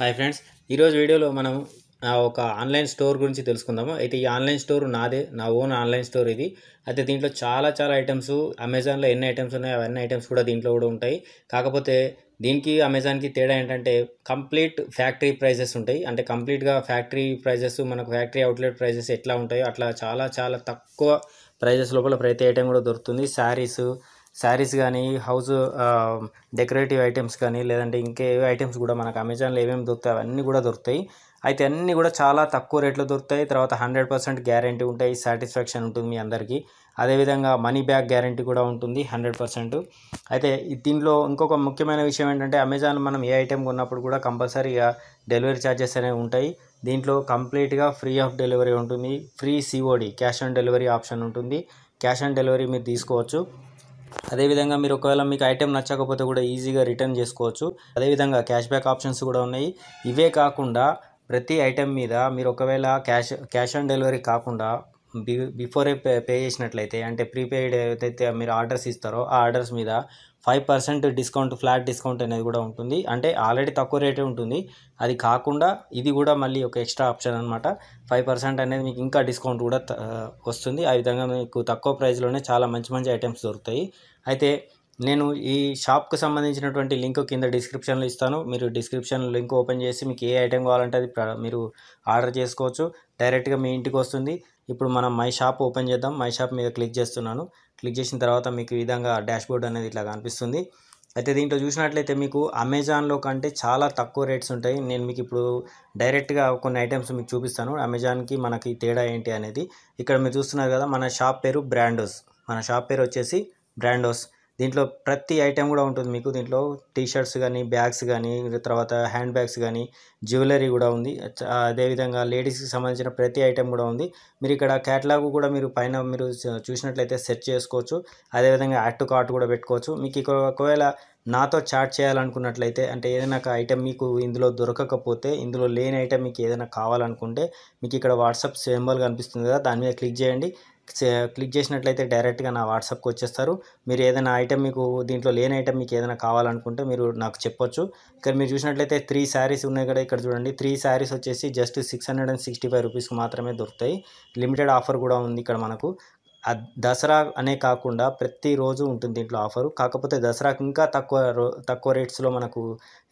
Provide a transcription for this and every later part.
hi friends ఈరోజు వీడియోలో మనం ఒక ఆన్లైన్ స్టోర్ గురించి తెలుసుకుందాము అయితే ఈ ఆన్లైన్ స్టోర్ నాదే నా ఓన్ ఆన్లైన్ స్టోర్ ఇది అయితే దీంట్లో చాలా చాలా ఐటమ్స్ అమెజాన్లో ఎన్ని ఐటమ్స్ ఉన్నాయో అవన్నీ ఐటమ్స్ కూడా దీంట్లో కూడా ఉంటాయి కాకపోతే దీనికి అమెజాన్కి తేడా ఏంటంటే కంప్లీట్ ఫ్యాక్టరీ ప్రైజెస్ ఉంటాయి అంటే కంప్లీట్గా ఫ్యాక్టరీ ప్రైజెస్ మనకు ఫ్యాక్టరీ అవుట్లెట్ ప్రైజెస్ ఎట్లా ఉంటాయో అట్లా చాలా చాలా తక్కువ ప్రైజెస్ లోపల ప్రతి ఐటెం కూడా దొరుకుతుంది శారీస్ శారీస్ కానీ హౌస్ డెకరేటివ్ ఐటమ్స్ కానీ లేదంటే ఇంకే ఐటమ్స్ కూడా మనకు అమెజాన్లో ఏమేమి దొరుకుతాయి అవన్నీ కూడా దొరుకుతాయి అయితే అన్నీ కూడా చాలా తక్కువ రేట్లో దొరుకుతాయి తర్వాత హండ్రెడ్ పర్సెంట్ గ్యారంటీ ఉంటాయి సాటిస్ఫాక్షన్ ఉంటుంది మీ అందరికీ అదేవిధంగా మనీ బ్యాక్ గ్యారంటీ కూడా ఉంటుంది హండ్రెడ్ పర్సెంట్ అయితే దీంట్లో ఇంకొక ముఖ్యమైన విషయం ఏంటంటే అమెజాన్ మనం ఏ ఐటెం కొన్నప్పుడు కూడా కంపల్సరీగా డెలివరీ ఛార్జెస్ అనేవి ఉంటాయి దీంట్లో కంప్లీట్గా ఫ్రీ ఆఫ్ డెలివరీ ఉంటుంది free COD cash on delivery option ఉంటుంది క్యాష్ ఆన్ డెలివరీ మీరు తీసుకోవచ్చు అదేవిధంగా మీరు ఒకవేళ మీకు ఐటెం నచ్చకపోతే కూడా ఈజీగా రిటర్న్ చేసుకోవచ్చు అదేవిధంగా క్యాష్ బ్యాక్ ఆప్షన్స్ కూడా ఉన్నాయి ఇవే కాకుండా ప్రతి ఐటెం మీద మీరు ఒకవేళ క్యాష్ క్యాష్ ఆన్ డెలివరీ కాకుండా బిఫోరే పే పే చేసినట్లయితే అంటే ప్రీపెయిడ్ ఏదైతే మీరు ఆర్డర్స్ ఇస్తారో ఆ ఆర్డర్స్ మీద five percent discount flat discount అనేది కూడా ఉంటుంది అంటే ఆల్రెడీ తక్కువ రేటే ఉంటుంది అది కాకుండా ఇది కూడా మళ్ళీ ఒక ఎక్స్ట్రా ఆప్షన్ అనమాట ఫైవ్ పర్సెంట్ అనేది మీకు ఇంకా డిస్కౌంట్ కూడా వస్తుంది ఆ విధంగా మీకు తక్కువ ప్రైస్లోనే చాలా మంచి మంచి ఐటమ్స్ దొరుకుతాయి అయితే నేను ఈ షాప్కు సంబంధించినటువంటి లింక్ కింద డిస్క్రిప్షన్లో ఇస్తాను మీరు డిస్క్రిప్షన్ లింక్ ఓపెన్ చేసి మీకు ఏ ఐటెం కావాలంటే అది మీరు ఆర్డర్ చేసుకోవచ్చు డైరెక్ట్గా మీ ఇంటికి వస్తుంది ఇప్పుడు మనం మై షాప్ ఓపెన్ చేద్దాం మై షాప్ మీద క్లిక్ చేస్తున్నాను క్లిక్ చేసిన తర్వాత మీకు ఈ విధంగా డాష్బోర్డ్ అనేది ఇట్లా కనిపిస్తుంది అయితే దీంట్లో చూసినట్లయితే మీకు అమెజాన్లో కంటే చాలా తక్కువ రేట్స్ ఉంటాయి నేను మీకు ఇప్పుడు డైరెక్ట్గా కొన్ని ఐటమ్స్ మీకు చూపిస్తాను అమెజాన్కి మనకి తేడా ఏంటి అనేది ఇక్కడ మీరు చూస్తున్నారు కదా మన షాప్ పేరు బ్రాండోస్ మన షాప్ పేరు వచ్చేసి బ్రాండోస్ దీంట్లో ప్రతి ఐటెం కూడా ఉంటుంది మీకు దీంట్లో టీషర్ట్స్ కానీ బ్యాగ్స్ కానీ తర్వాత హ్యాండ్ బ్యాగ్స్ కానీ జ్యువెలరీ కూడా ఉంది అదేవిధంగా లేడీస్కి సంబంధించిన ప్రతి ఐటెం కూడా ఉంది మీరు ఇక్కడ క్యాట్లాగ్ కూడా మీరు పైన మీరు చూసినట్లయితే సెర్చ్ చేసుకోవచ్చు అదేవిధంగా యాడ్ టు కార్ట్ కూడా పెట్టుకోవచ్చు మీకు ఇక్కడ ఒకవేళ నాతో చాట్ చేయాలనుకున్నట్లయితే అంటే ఏదైనా ఒక ఐటెం మీకు ఇందులో దొరకకపోతే ఇందులో లేని ఐటెం మీకు ఏదైనా కావాలనుకుంటే మీకు ఇక్కడ వాట్సాప్ సింబల్ కనిపిస్తుంది కదా దాని మీద క్లిక్ చేయండి క్లిక్ చేసినట్లయితే డైరెక్ట్గా నా వాట్సాప్కి వచ్చేస్తారు మీరు ఏదైనా ఐటెం మీకు దీంట్లో లేని ఐటెం మీకు ఏదైనా కావాలనుకుంటే మీరు నాకు చెప్పొచ్చు ఇక్కడ మీరు చూసినట్లయితే త్రీ శారీస్ ఉన్నాయి కదా ఇక్కడ చూడండి త్రీ శారీస్ వచ్చేసి just six hundred and sixty five రూపీస్కి మాత్రమే దొరుకుతాయి లిమిటెడ్ ఆఫర్ కూడా ఉంది ఇక్కడ మనకు దసరా అనే కాకుండా ప్రతిరోజు ఉంటుంది దీంట్లో ఆఫరు కాకపోతే దసరాకి ఇంకా తక్కువ తక్కువ రేట్స్లో మనకు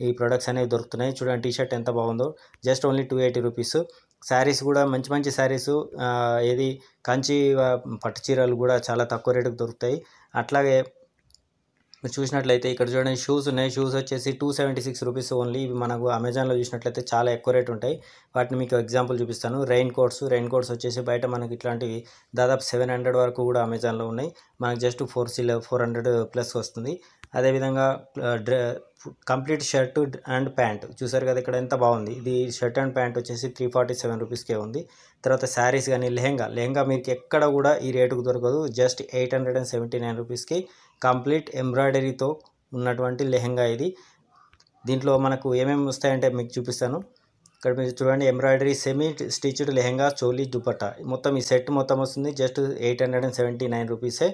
ఈ ప్రొడక్ట్స్ అనేవి దొరుకుతున్నాయి చూడండి టీషర్ట్ ఎంత బాగుందో just only two eighty rupees saris కూడా మంచి మంచి శారీసు ఏది కంచి పట్టు చీరలు కూడా చాలా తక్కువ రేటుకు దొరుకుతాయి అట్లాగే చూసినట్లయితే ఇక్కడ చూడండి షూస్ ఉన్నాయి షూస్ వచ్చేసి two seventy six rupees only ఇవి మనకు అమెజాన్లో చూసినట్లయితే చాలా ఎక్కువ రేట్ ఉంటాయి వాటిని మీకు ఎగ్జాంపుల్ చూపిస్తాను రెయిన్ కోట్స్ రెయిన్ కోట్స్ వచ్చేసి బయట మనకి ఇట్లాంటివి దాదాపు సెవెన్ హండ్రెడ్ వరకు కూడా అమెజాన్లో ఉన్నాయి మనకు జస్ట్ ఫోర్ సిల్ ఫోర్ హండ్రెడ్ ప్లస్ వస్తుంది అదేవిధంగా డ్రె కంప్లీట్ షర్ట్ అండ్ ప్యాంట్ చూసారు కదా ఇక్కడ ఎంత బాగుంది ఇది షర్ట్ అండ్ ప్యాంట్ వచ్చేసి త్రీ ఫార్టీ సెవెన్ రూపీస్కే ఉంది తర్వాత శారీస్ కానీ లెహెంగా లెహెంగా మీకు ఎక్కడ కూడా ఈ రేటుకు దొరకదు just eight hundred and seventy nine రూపీస్కి కంప్లీట్ ఎంబ్రాయిడరీతో ఉన్నటువంటి లెహెంగా ఇది దీంట్లో మనకు ఏమేమి వస్తాయంటే మీకు చూపిస్తాను ఇక్కడ మీరు చూడండి embroidery semi stitched lehenga choli dupatta మొత్తం ఈ సెట్ మొత్తం వస్తుంది just eight hundred and seventy nine రూపీసే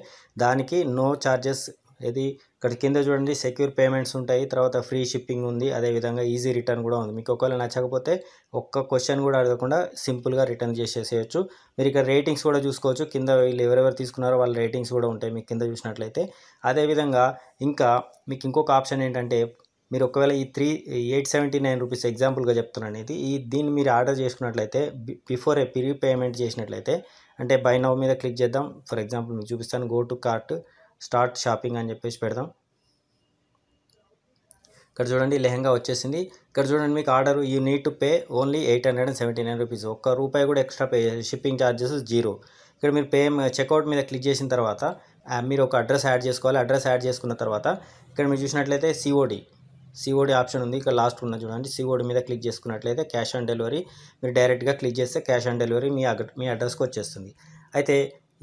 దానికి నో ఛార్జెస్ ఇది ఇక్కడ కింద చూడండి సెక్యూర్ పేమెంట్స్ ఉంటాయి తర్వాత ఫ్రీ షిప్పింగ్ ఉంది అదేవిధంగా ఈజీ రిటర్న్ కూడా ఉంది మీకు ఒకవేళ నచ్చకపోతే ఒక్క క్వశ్చన్ కూడా అడగకుండా సింపుల్గా రిటర్న్ చేసేసేయచ్చు మీరు ఇక్కడ రేటింగ్స్ కూడా చూసుకోవచ్చు కింద వీళ్ళు ఎవరెవరు తీసుకున్నారో వాళ్ళ రేటింగ్స్ కూడా ఉంటాయి మీకు కింద చూసినట్లయితే అదేవిధంగా ఇంకా మీకు ఇంకొక ఆప్షన్ ఏంటంటే మీరు ఒకవేళ ఈ three eight seventy nine rupees ఎగ్జాంపుల్గా చెప్తున్నాను ఇది ఈ దీన్ని మీరు ఆర్డర్ చేసుకున్నట్లయితే బిఫోర్ ఏ ప్రీ పేమెంట్ చేసినట్లయితే అంటే బై నవ్ మీద క్లిక్ చేద్దాం ఫర్ ఎగ్జాంపుల్ మీకు చూపిస్తాను go to cart start shopping అని చెప్పేసి పెడదాం ఇక్కడ చూడండి లెహంగా వచ్చేసింది ఇక్కడ చూడండి మీకు order you need to pay only eight hundred and seventy nine rupees ఒక్క రూపాయి కూడా extra pay shipping charges zero ఇక్కడ మీరు పే చెక్అవుట్ మీద క్లిక్ చేసిన తర్వాత మీరు ఒక అడ్రస్ యాడ్ చేసుకోవాలి అడ్రస్ యాడ్ చేసుకున్న తర్వాత ఇక్కడ మీరు చూసినట్లయితే సిఓడి సిఓడి ఆప్షన్ ఉంది ఇక్కడ లాస్ట్ ఉన్న చూడండి సిఓడి మీద క్లిక్ చేసుకున్నట్లయితే క్యాష్ ఆన్ డెలివరీ మీరు డైరెక్ట్గా క్లిక్ చేస్తే క్యాష్ ఆన్ డెలివరీ మీ మీ అడ్రస్కి వచ్చేస్తుంది అయితే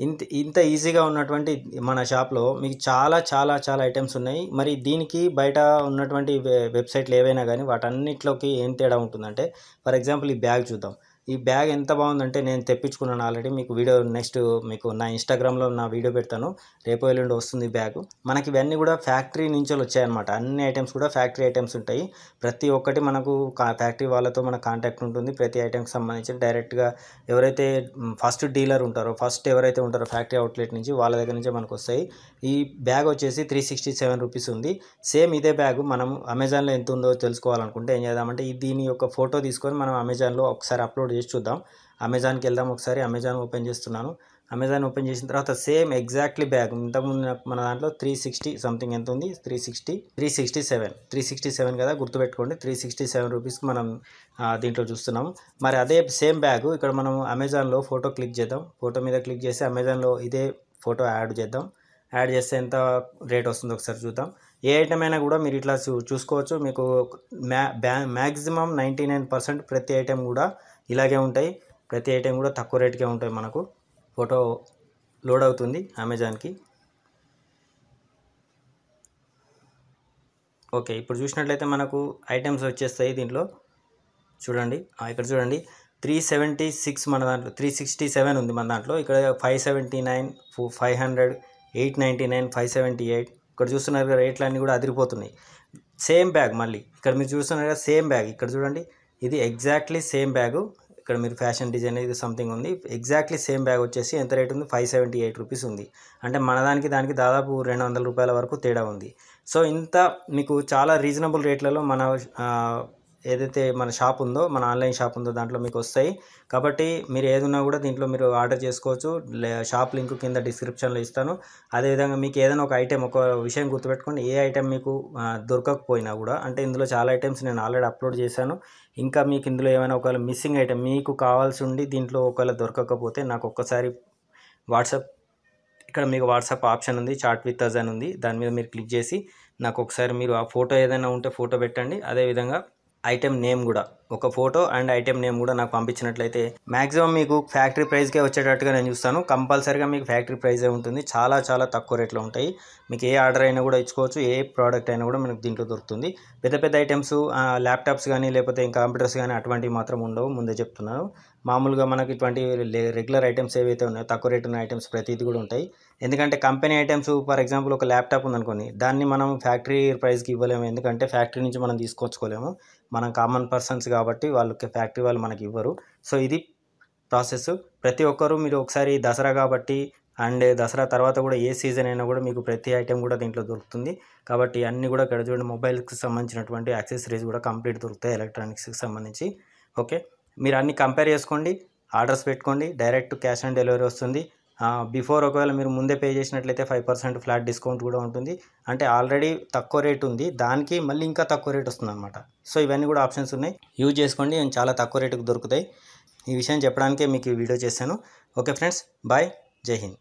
ఇంత ఇంత ఈజీగా ఉన్నటువంటి మన షాప్లో మీకు చాలా చాలా చాలా ఐటమ్స్ ఉన్నాయి మరి దీనికి బయట ఉన్నటువంటి వెబ్సైట్లు ఏవైనా కానీ వాటన్నిటిలోకి ఏం తేడా ఉంటుందంటే ఫర్ ఎగ్జాంపుల్ ఈ బ్యాగ్ చూద్దాం ఈ బ్యాగ్ ఎంత బాగుందంటే నేను తెప్పించుకున్నాను ఆల్రెడీ మీకు వీడియో నెక్స్ట్ మీకు నా ఇన్స్టాగ్రామ్లో నా వీడియో పెడతాను రేపు ఎల్లుండి వస్తుంది బ్యాగ్ మనకి ఇవన్నీ కూడా ఫ్యాక్టరీ నుంచి వచ్చాయన్నమాట అన్ని ఐటమ్స్ కూడా ఫ్యాక్టరీ ఐటమ్స్ ఉంటాయి ప్రతి ఒక్కటి మనకు ఫ్యాక్టరీ వాళ్ళతో మన కాంటాక్ట్ ఉంటుంది ప్రతి ఐటమ్కి సంబంధించి డైరెక్ట్గా ఎవరైతే ఫస్ట్ డీలర్ ఉంటారో ఫస్ట్ ఎవరైతే ఉంటారో ఫ్యాక్టరీ అవుట్లెట్ నుంచి వాళ్ళ దగ్గర నుంచి మనకు వస్తాయి ఈ బ్యాగ్ వచ్చేసి త్రీ సిక్స్టీ సెవెన్ రూపీస్ ఉంది సేమ్ ఇదే బ్యాగ్ మనం అమెజాన్లో ఎంత ఉందో తెలుసుకోవాలనుకుంటే ఏం చేద్దామంటే దీని యొక్క ఫోటో తీసుకొని మనం అమెజాన్లో ఒకసారి అప్లోడ్ చేసి చూద్దాం అమెజాన్కి వెళ్దాం ఒకసారి అమెజాన్ ఓపెన్ చేస్తున్నాను అమెజాన్ ఓపెన్ చేసిన తర్వాత సేమ్ ఎగ్జాక్ట్లీ బ్యాగ్ ఇంతకుముందు మన దాంట్లో త్రీ సిక్స్టీ సంథింగ్ ఎంత ఉంది three sixty three sixty seven three sixty seven కదా గుర్తుపెట్టుకోండి త్రీ సిక్స్టీ సెవెన్ రూపీస్కి మనం దీంట్లో చూస్తున్నాము మరి అదే సేమ్ బ్యాగ్ ఇక్కడ మనం అమెజాన్లో ఫోటో క్లిక్ చేద్దాం ఫోటో మీద క్లిక్ చేసి అమెజాన్లో ఇదే ఫోటో యాడ్ చేద్దాం యాడ్ చేస్తే ఎంత రేట్ వస్తుందో ఒకసారి చూద్దాం ఏ ఐటమ్ అయినా కూడా మీరు ఇట్లా చూసుకోవచ్చు మీకు మ్యా బ్యా మ్యాక్సిమం నైంటీ నైన్ పర్సెంట్ ప్రతి ఐటెం కూడా ఇలాగే ఉంటాయి ప్రతి ఐటెం కూడా తక్కువ రేట్కే ఉంటాయి మనకు ఫోటో లోడ్ అవుతుంది అమెజాన్కి ఓకే ఇప్పుడు చూసినట్లయితే మనకు ఐటమ్స్ వచ్చేస్తాయి దీంట్లో చూడండి ఇక్కడ చూడండి త్రీ సెవెంటీ సిక్స్ మన దాంట్లో త్రీ సిక్స్టీ సెవెన్ ఉంది మన దాంట్లో ఇక్కడ five seventy nine five hundred eight ninety nine five seventy eight ఇక్కడ చూస్తున్నారు రేట్లన్నీ కూడా అదిరిపోతున్నాయి సేమ్ బ్యాగ్ మళ్ళీ ఇక్కడ మీరు చూస్తున్నారు సేమ్ బ్యాగ్ ఇక్కడ చూడండి ఇది ఎగ్జాక్ట్లీ సేమ్ బ్యాగు ఇక్కడ మీరు ఫ్యాషన్ డిజైన్ ఇది సంథింగ్ ఉంది ఎగ్జాక్ట్లీ సేమ్ బ్యాగ్ వచ్చేసి ఎంత రేట్ ఉంది ఫైవ్ సెవెంటీ ఎయిట్ రూపీస్ ఉంది అంటే మన దానికి దానికి దాదాపు రెండు వందల రూపాయల వరకు తేడా ఉంది సో ఇంత మీకు చాలా రీజనబుల్ రేట్లలో మన ఏదైతే మన షాప్ ఉందో మన ఆన్లైన్ షాప్ ఉందో దాంట్లో మీకు వస్తాయి కాబట్టి మీరు ఏదైనా కూడా దీంట్లో మీరు ఆర్డర్ చేసుకోవచ్చు షాప్ లింక్ కింద డిస్క్రిప్షన్లో ఇస్తాను అదేవిధంగా మీకు ఏదైనా ఒక ఐటెం ఒక విషయం గుర్తుపెట్టుకోండి ఏ ఐటెం మీకు దొరకకపోయినా కూడా అంటే ఇందులో చాలా ఐటమ్స్ నేను ఆల్రెడీ అప్లోడ్ చేశాను ఇంకా మీకు ఇందులో ఏమైనా ఒకవేళ మిస్సింగ్ ఐటెం మీకు కావాల్సి ఉండి దీంట్లో ఒకవేళ దొరకకపోతే నాకు ఒక్కసారి వాట్సాప్ ఇక్కడ మీకు వాట్సాప్ ఆప్షన్ ఉంది చాట్ విత్ అజ్ అని ఉంది దాని మీద మీరు క్లిక్ చేసి నాకు ఒకసారి మీరు ఆ ఫోటో ఏదైనా ఉంటే ఫోటో పెట్టండి అదేవిధంగా ఐటెం నేమ్ కూడా ఒక ఫోటో అండ్ ఐటెం నేమ్ కూడా నాకు పంపించినట్లయితే మాక్సిమం మీకు ఫ్యాక్టరీ ప్రైస్కే వచ్చేటట్టుగా నేను చూస్తాను కంపల్సరీగా మీకు ఫ్యాక్టరీ ప్రైజే ఉంటుంది చాలా చాలా తక్కువ రేట్లో ఉంటాయి మీకు ఏ ఆర్డర్ అయినా కూడా ఇచ్చుకోవచ్చు ఏ ప్రోడక్ట్ అయినా కూడా మనకు దీంట్లో దొరుకుతుంది పెద్ద పెద్ద ఐటమ్స్ ల్యాప్టాప్స్ కానీ లేకపోతే ఇంకా కంప్యూటర్స్ కానీ అటువంటివి మాత్రం ఉండవు ముందే చెప్తున్నాను మామూలుగా మనకి ఇటువంటి రెగ్యులర్ ఐటమ్స్ ఏవైతే ఉన్నాయో తక్కువ రేట్ ఉన్న ఐటమ్స్ ప్రతిది కూడా ఉంటాయి ఎందుకంటే కంపెనీ ఐటమ్స్ ఫర్ ఎగ్జాంపుల్ ఒక ల్యాప్టాప్ ఉందనుకోండి దాన్ని మనం ఫ్యాక్టరీ ప్రైస్కి ఇవ్వలేము ఎందుకంటే ఫ్యాక్టరీ నుంచి మనం తీసుకొచ్చుకోలేము మనం కామన్ పర్సన్స్ కాబట్టి వాళ్ళకి ఫ్యాక్టరీ వాళ్ళు మనకి ఇవ్వరు సో ఇది ప్రాసెస్ ప్రతి ఒక్కరూ మీరు ఒకసారి దసరా కాబట్టి అండ్ దసరా తర్వాత కూడా ఏ సీజన్ అయినా కూడా మీకు ప్రతి ఐటెం కూడా దీంట్లో దొరుకుతుంది కాబట్టి అన్నీ కూడా ఇక్కడ చూడండి మొబైల్కి సంబంధించినటువంటి యాక్సెసరీస్ కూడా కంప్లీట్ దొరుకుతాయి ఎలక్ట్రానిక్స్కి సంబంధించి ఓకే మీరు అన్ని కంపేర్ చేసుకోండి ఆర్డర్స్ పెట్టుకోండి డైరెక్ట్ క్యాష్ ఆన్ డెలివరీ వస్తుంది బిఫోర్ ఒకవేళ మీరు ముందే పే చేసినట్లయితే ఫైవ్ పర్సెంట్ ఫ్లాట్ డిస్కౌంట్ కూడా ఉంటుంది అంటే ఆల్రెడీ తక్కువ రేట్ ఉంది దానికి మళ్ళీ ఇంకా తక్కువ రేట్ వస్తుంది అనమాట సో ఇవన్నీ కూడా ఆప్షన్స్ ఉన్నాయి యూజ్ చేసుకోండి చాలా తక్కువ రేటుకు దొరుకుతాయి ఈ విషయం చెప్పడానికే మీకు ఈ వీడియో చేశాను ఓకే ఫ్రెండ్స్ బాయ్ జై హింద్